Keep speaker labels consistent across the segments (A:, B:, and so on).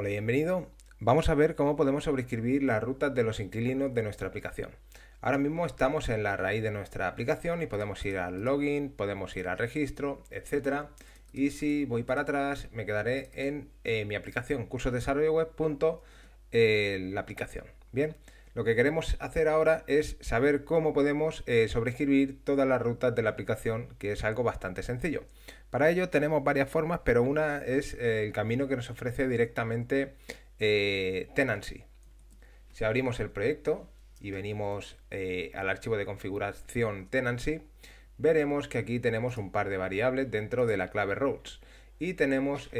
A: Hola y bienvenido. Vamos a ver cómo podemos sobreescribir las rutas de los inquilinos de nuestra aplicación. Ahora mismo estamos en la raíz de nuestra aplicación y podemos ir al login, podemos ir al registro, etc. Y si voy para atrás, me quedaré en eh, mi aplicación, punto eh, la aplicación. Bien. Lo que queremos hacer ahora es saber cómo podemos eh, sobreescribir todas las rutas de la aplicación, que es algo bastante sencillo. Para ello tenemos varias formas, pero una es eh, el camino que nos ofrece directamente eh, Tenancy. Si abrimos el proyecto y venimos al archivo de configuración Tenancy, veremos que aquí tenemos un par de variables dentro de la clave routes y tenemos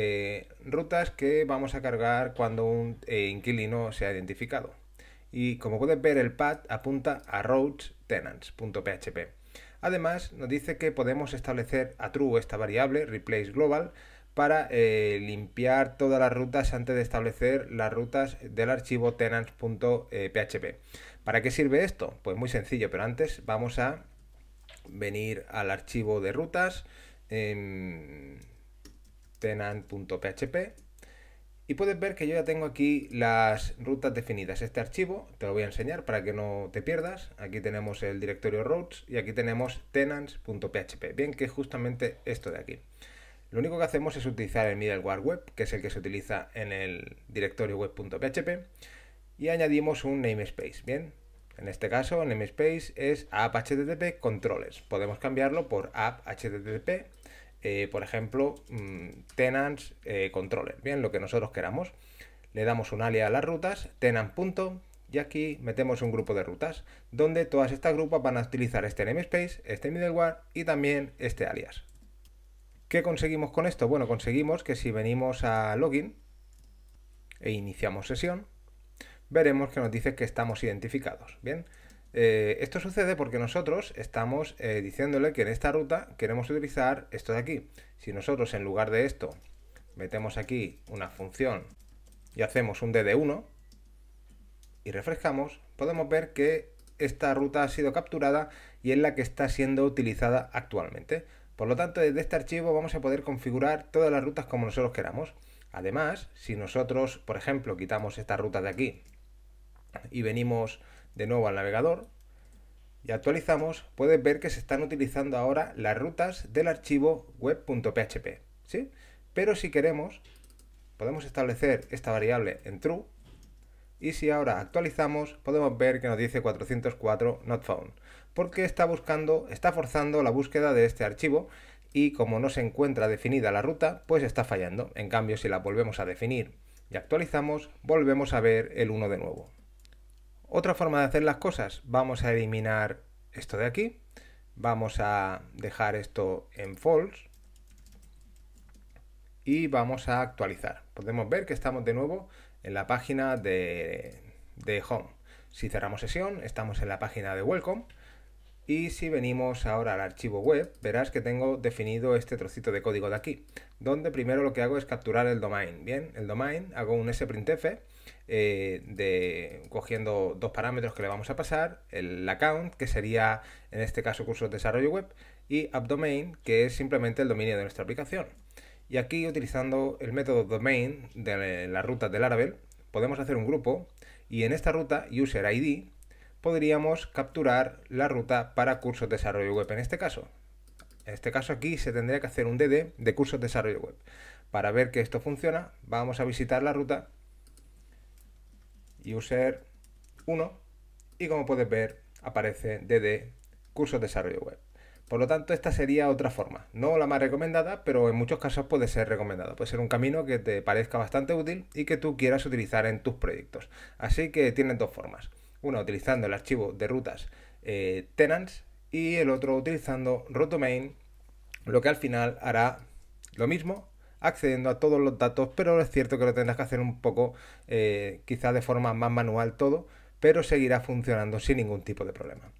A: rutas que vamos a cargar cuando un Inquilino se ha identificado y como pueden ver el pad apunta a roads-tenants.php Además nos dice que podemos establecer a true esta variable replace global para eh, limpiar todas las rutas antes de establecer las rutas del archivo tenants.php. ¿Para qué sirve esto? Pues muy sencillo, pero antes vamos a venir al archivo de rutas en tenant.php y puedes ver que yo ya tengo aquí las rutas definidas. Este archivo te lo voy a enseñar para que no te pierdas. Aquí tenemos el directorio routes y aquí tenemos tenants.php. Bien que es justamente esto de aquí. Lo único que hacemos es utilizar el middleware web, que es el que se utiliza en el directorio web.php, y añadimos un namespace. Bien, en este caso, namespace es app http Podemos cambiarlo por app eh, por ejemplo, mm, tenants eh, controller, bien, lo que nosotros queramos. Le damos un alias a las rutas, tenant punto, y aquí metemos un grupo de rutas, donde todas estas grupas van a utilizar este namespace, este middleware y también este alias. ¿Qué conseguimos con esto? Bueno, conseguimos que si venimos a login e iniciamos sesión, veremos que nos dice que estamos identificados, ¿bien? bien eh, esto sucede porque nosotros estamos eh, diciéndole que en esta ruta queremos utilizar esto de aquí. Si nosotros en lugar de esto metemos aquí una función y hacemos un dd1 y refrescamos, podemos ver que esta ruta ha sido capturada y es la que está siendo utilizada actualmente. Por lo tanto, desde este archivo vamos a poder configurar todas las rutas como nosotros queramos. Además, si nosotros, por ejemplo, quitamos esta ruta de aquí y venimos de nuevo al navegador y actualizamos, puedes ver que se están utilizando ahora las rutas del archivo web.php. ¿sí? Pero si queremos, podemos establecer esta variable en true y si ahora actualizamos, podemos ver que nos dice 404 not found, porque está buscando, está forzando la búsqueda de este archivo y como no se encuentra definida la ruta, pues está fallando. En cambio, si la volvemos a definir y actualizamos, volvemos a ver el 1 de nuevo. Otra forma de hacer las cosas, vamos a eliminar esto de aquí, vamos a dejar esto en false y vamos a actualizar. Podemos ver que estamos de nuevo en la página de, de home. Si cerramos sesión, estamos en la página de welcome y si venimos ahora al archivo web, verás que tengo definido este trocito de código de aquí, donde primero lo que hago es capturar el domain. Bien, el domain, hago un sprintf eh, de, cogiendo dos parámetros que le vamos a pasar, el account, que sería en este caso cursos de desarrollo web, y appDomain, que es simplemente el dominio de nuestra aplicación. Y aquí utilizando el método domain de la ruta del Laravel, podemos hacer un grupo y en esta ruta user ID podríamos capturar la ruta para cursos de desarrollo web en este caso. En este caso aquí se tendría que hacer un DD de cursos de desarrollo web. Para ver que esto funciona, vamos a visitar la ruta user 1 y como puedes ver aparece DD cursos de desarrollo web. Por lo tanto, esta sería otra forma. No la más recomendada, pero en muchos casos puede ser recomendada. Puede ser un camino que te parezca bastante útil y que tú quieras utilizar en tus proyectos. Así que tienes dos formas. Una utilizando el archivo de rutas eh, tenants y el otro utilizando root lo que al final hará lo mismo, accediendo a todos los datos, pero es cierto que lo tendrás que hacer un poco, eh, quizás de forma más manual todo, pero seguirá funcionando sin ningún tipo de problema.